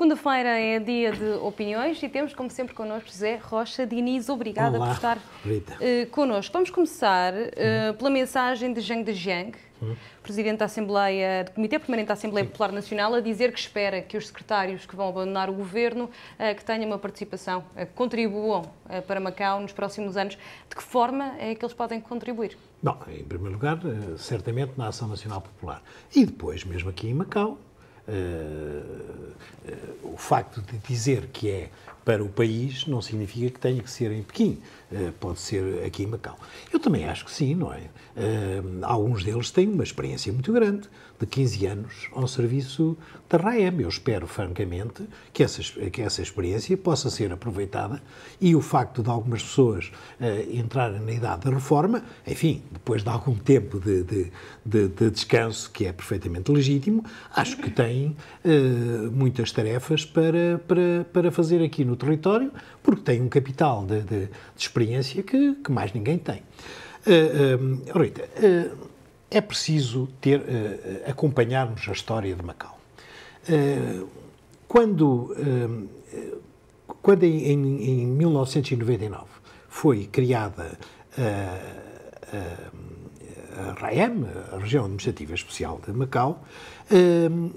Segunda-feira é dia de opiniões e temos, como sempre, connosco José Rocha Diniz. Obrigada Olá, por estar Rita. uh, connosco. Vamos começar uh, pela mensagem de Zhang Dejiang, hum. Presidente da Assembleia, do Comitê Permanente da Assembleia Sim. Popular Nacional, a dizer que espera que os secretários que vão abandonar o governo uh, que tenham uma participação, uh, contribuam uh, para Macau nos próximos anos. De que forma é que eles podem contribuir? Bom, em primeiro lugar, certamente na Ação Nacional Popular. E depois, mesmo aqui em Macau, eh, eh, o facto de dizer que é para o país não significa que tenha que ser em Pequim, eh, pode ser aqui em Macau. Eu também acho que sim, não é? Eh, alguns deles têm uma experiência muito grande, de 15 anos, ao serviço da RAEM. Eu espero, francamente, que essa, que essa experiência possa ser aproveitada e o facto de algumas pessoas eh, entrarem na idade da reforma, enfim, depois de algum tempo de, de, de, de descanso, que é perfeitamente legítimo, acho que têm muitas tarefas para, para, para fazer aqui no território, porque tem um capital de, de, de experiência que, que, mais ninguém tem. Uh, uh, Rita, uh, é preciso ter, eh, acompanharmos a história de Macau. quando ehm, quando em, em, 1999 foi criada a RAEM, a Região Administrativa Especial de Macau, ehm,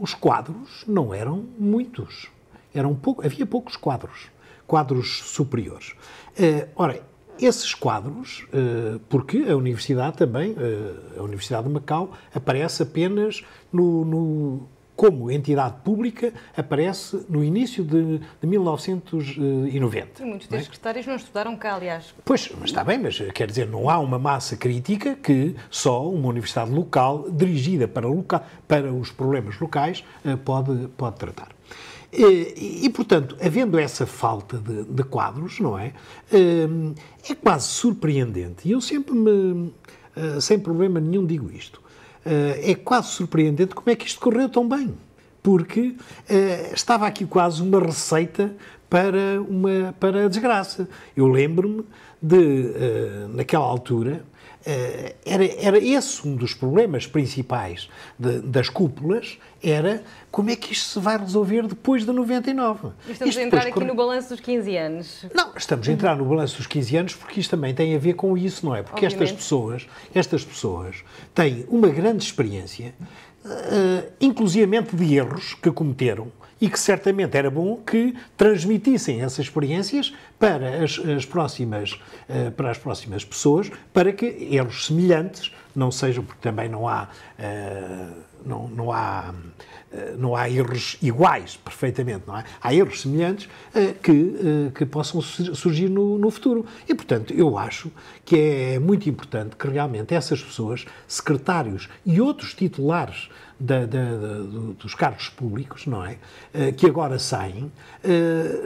os quadros não eram muitos. Eram pouco, havia poucos quadros, quadros superiores. Uh, ora, esses quadros, eh, porque a Universidade também, eh, a Universidade de Macau, aparece apenas no, no como entidade pública, aparece no início de, de 1990. E muitos é? dos secretários não estudaram cá, aliás. Pois, mas está bem, mas quer dizer, não há uma massa crítica que só uma universidade local, dirigida para, local, para os problemas locais, pode, pode tratar. Eh, e, e, portanto, havendo essa falta de, de quadros, não é? Eh, é quase surpreendente, e eu sempre me, eh, sem problema nenhum, digo isto. É quase surpreendente como é que isto correu tão bem, porque estava aqui quase uma receita para, uma, para a desgraça. Eu lembro-me de, naquela altura, eh, era, era esse um dos problemas principais de, das cúpulas, era como é que isto se vai resolver depois de 99. Estamos isto a entrar depois, aqui no balanço dos 15 anos. Não, estamos a entrar no balanço dos 15 anos porque isto também tem a ver com isso, não é? Porque Obviamente. estas pessoas, estas pessoas têm uma grande experiência, uh, inclusivamente de erros que cometeram, e que certamente era bom que transmitissem essas experiências para as, as próximas, eh, para as próximas pessoas, para que erros semelhantes não sejam, porque também não há, uh, não, não, há, uh, não há erros iguais, perfeitamente, não é? Há erros semelhantes uh, que, que possam surgir no, no futuro. E, portanto, eu acho que é, é muito importante que realmente essas pessoas, secretários e outros titulares da, da, da, dos cargos públicos, não é? Que agora saem,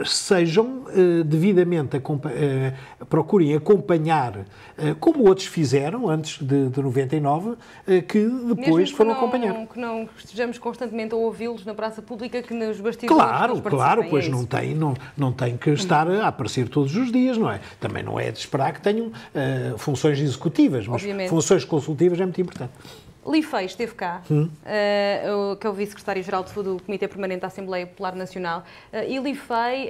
sejam devidamente, procurem acompanhar, como outros fizeram antes de, de 90 89, eh, que depois que foram não, acompanhar. Que não estejamos constantemente a ouvi-los na praça pública, que nos bastidores. Claro, claro, é pois é não, tem, não, não tem que estar a aparecer todos os dias, não é? Também não é de esperar que tenham uh, funções executivas, mas Obviamente. funções consultivas é muito importante. Lifei esteve cá, hum. uh, que é o vice-secretário-geral do Comitê Permanente da Assembleia Popular Nacional, uh, e Lifei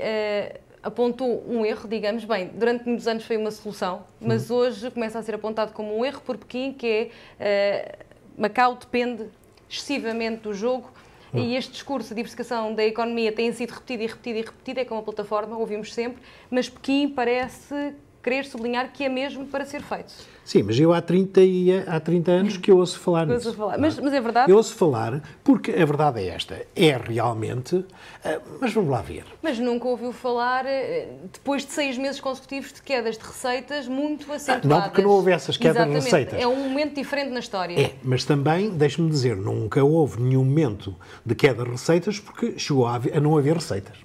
apontou um erro, digamos, bem, durante muitos anos foi uma solução, mas hoje começa a ser apontado como um erro por Pequim, que é uh, Macau depende excessivamente do jogo. E este discurso de diversificação da economia tem sido repetido e repetido e repetido, é como a plataforma, ouvimos sempre, mas Pequim parece querer sublinhar que é mesmo para ser feito. Sim, mas eu há 30, há 30 anos que eu ouço falar nisso. Falar. É? Mas, mas, é verdade? Eu ouço falar porque a verdade é esta. É realmente. Eh, mas vamos lá ver. Mas nunca ouviu falar, eh, depois de seis meses consecutivos, de quedas de receitas muito ah, acentuadas. Não, porque não houve essas quedas Exatamente. de receitas. É um momento diferente na história. É, mas também, deixe-me dizer, nunca houve nenhum momento de queda de receitas porque chegou a, haver, a não haver receitas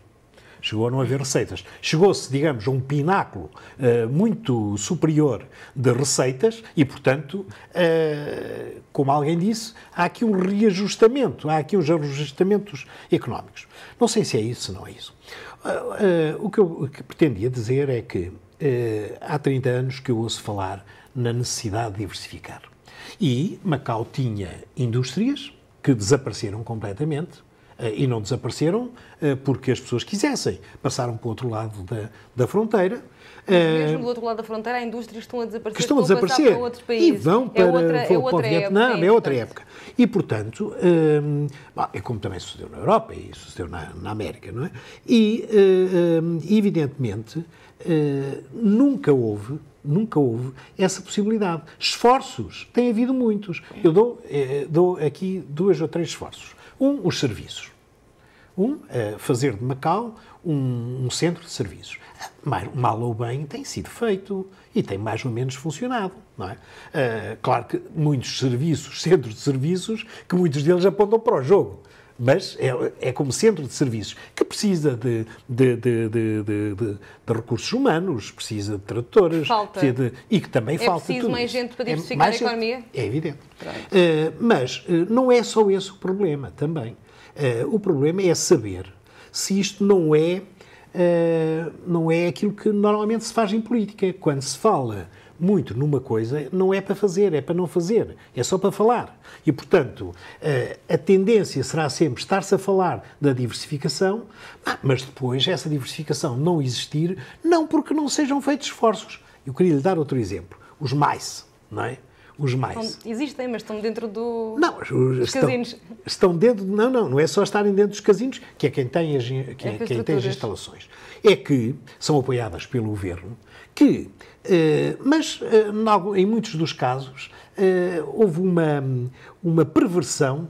chegou a não haver receitas. Chegou-se, digamos, a um pináculo uh, muito superior de receitas e, portanto, uh, como alguém disse, há aqui um reajustamento, há aqui uns reajustamentos económicos. Não sei se é isso, se não é isso. Uh, o, que eu, o, que pretendia dizer é que há 30 anos que eu ouço falar na necessidade de diversificar. E Macau tinha indústrias que desapareceram completamente, eh, e não desapareceram eh, porque as pessoas quisessem. Passaram para o outro lado da, da fronteira. Mas eh, mesmo do outro lado da fronteira, há indústrias estão a desaparecer, que estão, a desaparecer para outros países. E vão é para, é outra, é outra para o Vietnã, época, é, é, outra época. E, portanto, hum, é como também sucedeu na Europa e sucedeu na, na América, não é? E, hum, evidentemente, hum, nunca houve Nunca houve essa possibilidade. Esforços, tem havido muitos. Eu dou, dou aqui dois ou três esforços. Um, os serviços. Um, eh, fazer de Macau um, um centro de serviços. Mal ou bem tem sido feito e tem mais ou menos funcionado, não é? Eh, claro que muitos serviços, centros de serviços, que muitos deles apontam para o jogo mas é, é como centro de serviços que precisa de, de, de, de recursos humanos, precisa de tradutores, e que também é falta preciso tudo mais isso. gente para é diversificar é a economia? É evidente. Uh, mas uh, não é só esse o problema também. Uh, o problema é saber se isto não é, não é aquilo que normalmente se faz em política. Quando se fala muito numa coisa, não é para fazer, é para não fazer, é só para falar. E, portanto, eh, a tendência será sempre estar-se a falar da diversificação, ah, mas depois essa diversificação não existir, não porque não sejam feitos esforços. Eu queria lhe dar outro exemplo: os mais, não é? os mais. existem, mas estão dentro do... não, dos estão, casinos. Estão dentro, não, não, não é só estarem dentro dos casinos, que é quem tem as, quem, é quem tem as instalações. É que são apoiadas pelo governo, que, eh, mas eh, em muitos dos casos, eh, houve uma, uma perversão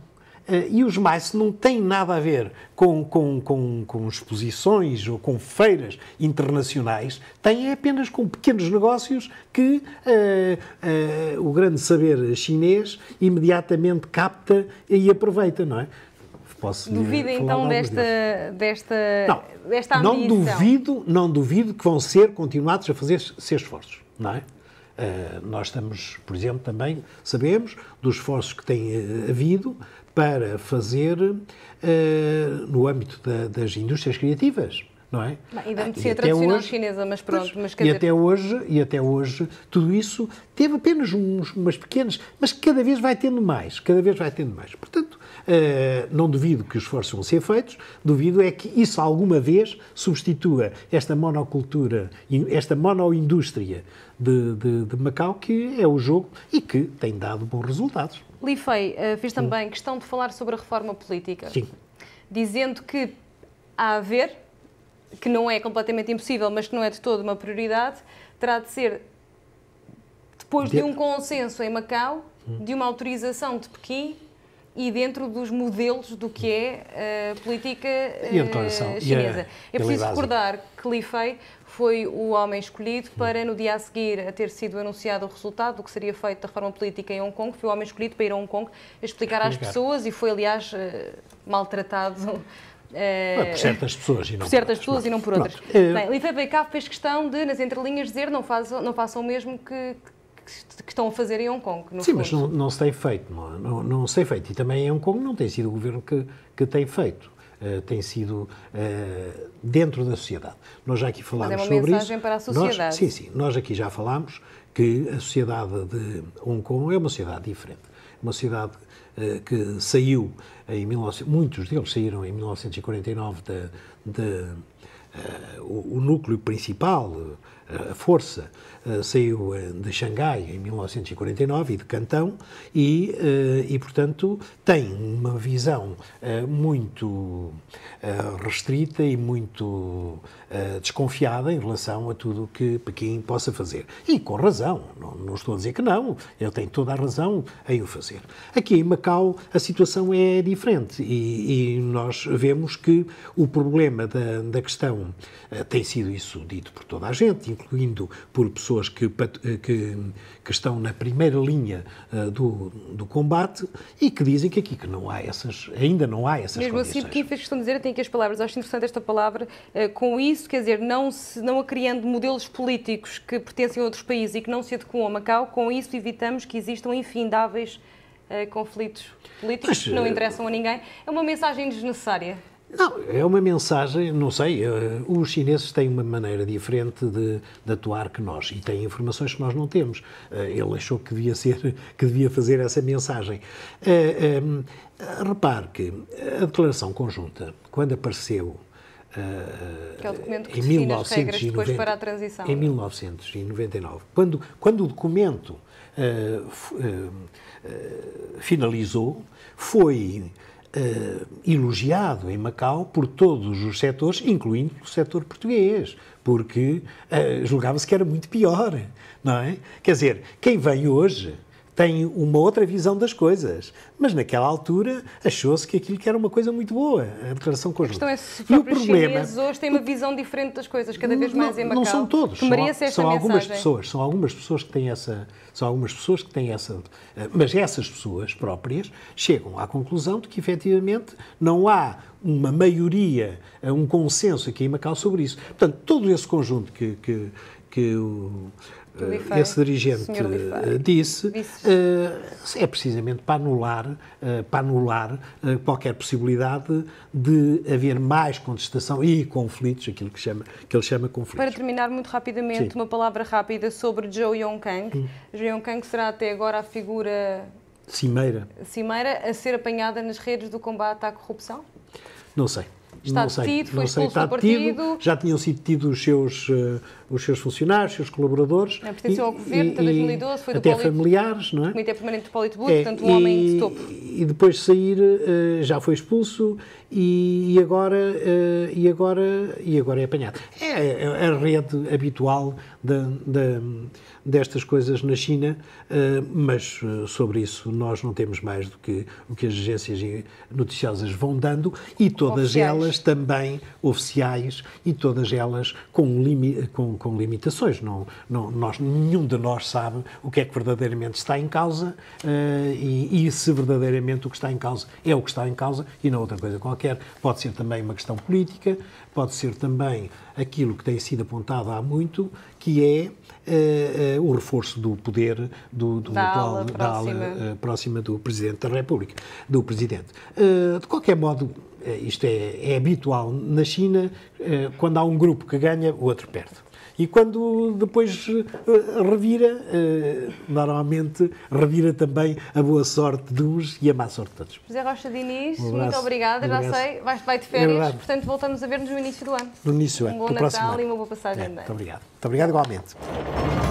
Uh, e os mais não têm nada a ver com, com, com, com, exposições ou com feiras internacionais, têm é apenas com pequenos negócios que uh, uh, o grande saber chinês imediatamente capta e aproveita, não é? Posso então desta, desta, não, desta ambição. Não duvido, não duvido que vão ser continuados a fazer se esforços, não é? Uh, nós estamos, por exemplo, também sabemos dos esforços que tem eh, havido para fazer uh, no âmbito da, das indústrias criativas não é? Bem, ah, tradicional hoje, chinesa, mas pronto. mas, e, dizer... até hoje, e até hoje, tudo isso teve apenas uns, umas pequenas, mas cada vez vai tendo mais, cada vez vai tendo mais. Portanto, uh, não duvido que os esforços vão ser feitos, duvido é que isso alguma vez substitua esta monocultura, esta monoindústria de, de, de Macau, que é o jogo e que tem dado bons resultados. Li Fei, uh, fiz também hum. questão de falar sobre a reforma política. Sim. Dizendo que há a haver que não é completamente impossível, mas que não é de todo uma prioridade, terá de ser depois de um consenso em Macau, hum. de uma autorização de Pequim e dentro dos modelos do que é eh, a política eh, a chinesa. é preciso recordar que Li Fei foi o homem escolhido hum. para, no dia a seguir a ter sido anunciado o resultado do que seria feito da reforma política em Hong Kong, foi o homem escolhido para ir a Hong Kong explicar. às pessoas e foi, aliás, eh, maltratado Uh, por eh, certas pessoas e não por, pessoas e não por outras. Pronto. Eh, Bem, fez questão de, nas entrelinhas, dizer não façam, não façam o mesmo que, que, que estão a fazer em Hong Kong. Sim, fundo. mas não, não, se tem feito, não, é? não, não se tem feito. E também em Hong Kong não tem sido o governo que, que tem feito. Uh, tem sido uh, dentro da sociedade. Nós já aqui é falámos sobre isso. é uma mensagem isso. para a sociedade. Nós, sim, sim. Nós aqui já falámos que a sociedade de Hong Kong é uma sociedade diferente. Uma sociedade eh, que saiu em 19, muitos deles saíram em 1949 da, eh, o, o, núcleo principal, eh, a força, eh, saiu de Xangai em 1949 e de Cantão e, e portanto, tem uma visão muito restrita e muito desconfiada em relação a tudo o que Pequim possa fazer. E com razão, não, não estou a dizer que não, ele tem toda a razão em o fazer. Aqui em Macau a situação é diferente e, e nós vemos que o problema da, da questão eh, tem sido isso dito por toda a gente, incluindo por pessoas que, eh, que, que estão na primeira linha eh, do, do, combate e que dizem que aqui que não há essas, ainda não há essas Mesmo assim, condições. assim, quem fez questão de dizer, tem aqui as palavras, acho interessante esta palavra, com isso, quer dizer, não, se, não a criando modelos políticos que pertencem a outros países e que não se adequam a Macau, com isso evitamos que existam infindáveis conflitos políticos Mas, que não interessam a ninguém. É uma mensagem desnecessária. Não, é uma mensagem, não sei, eh, os chineses têm uma maneira diferente de, de, atuar que nós e têm informações que nós não temos. Eh, ele achou que devia, ser, que devia fazer essa mensagem. Eh, repare que a declaração conjunta, quando apareceu que é o documento que em 1990, depois para a transição. Em 1999, é? quando, quando o documento uh, uh, uh, finalizou, foi uh, elogiado em Macau por todos os setores, incluindo o setor português, porque uh, julgava-se que era muito pior, não é? Quer dizer, quem vem hoje tem uma outra visão das coisas. Mas naquela altura achou-se que aquilo que era uma coisa muito boa, a declaração conjunta. A questão é se e o problema, chineses hoje têm uma visão diferente das coisas, cada vez mais não, em Macau. Não são todos, são, são algumas mensagem. pessoas, são algumas pessoas que têm essa, são algumas pessoas que têm essa, eh, mas essas pessoas próprias chegam à conclusão de que efetivamente não há uma maioria, eh, um consenso aqui em Macau sobre isso. Portanto, todo esse conjunto que, que, que o esse dirigente eh, disse, eh, é precisamente para anular, eh, para anular qualquer possibilidade de haver mais contestação e conflitos, aquilo que, chama, que ele chama conflitos. Para terminar muito rapidamente, Sim. uma palavra rápida sobre Zhou Yongkang. Hum. Zhou Yongkang será até agora a figura... Cimeira. Cimeira a ser apanhada nas redes do combate à corrupção? Não sei. Está não sei, detido, foi expulso sei, do partido. Tido, já tinham sido detidos os seus, uh, os seus funcionários, os seus colaboradores. É, pertenceu ao governo até 2012, foi do até Polito, familiares, não é? Comitê Permanente do Politburgo, é, portanto um e, homem de topo. E depois de sair uh, já foi expulso e, e agora, uh, e, agora, e agora é apanhado. É, é, é, é a rede habitual de, de, destas coisas na China, eh, mas eh, sobre isso nós não temos mais do que o que as agências noticiosas vão dando e todas oficiais. elas também oficiais e todas elas com, limi, com, com limitações. Não, não, nós, nenhum de nós sabe o que é que verdadeiramente está em causa eh, e, e se verdadeiramente o que está em causa é o que está em causa e não outra coisa qualquer. Pode ser também uma questão política, pode ser também aquilo que tem sido apontado há muito, que é Uh, uh, o reforço do poder do, do da atual ala próxima. Da ala, uh, próxima do Presidente da República, do Presidente. de qualquer modo, eh, isto é, é habitual na China, eh, quando há um grupo que ganha, o outro perde. E quando depois eh, revira, normalmente revira também a boa sorte de uns e a má sorte de todos. José Rocha Diniz, um muito obrigada, um já sei, vais, vai de é férias, é portanto voltamos a ver-nos no início do ano. No início do ano. Um bom Natal e uma boa passagem é, de Muito obrigado. Muito obrigado igualmente.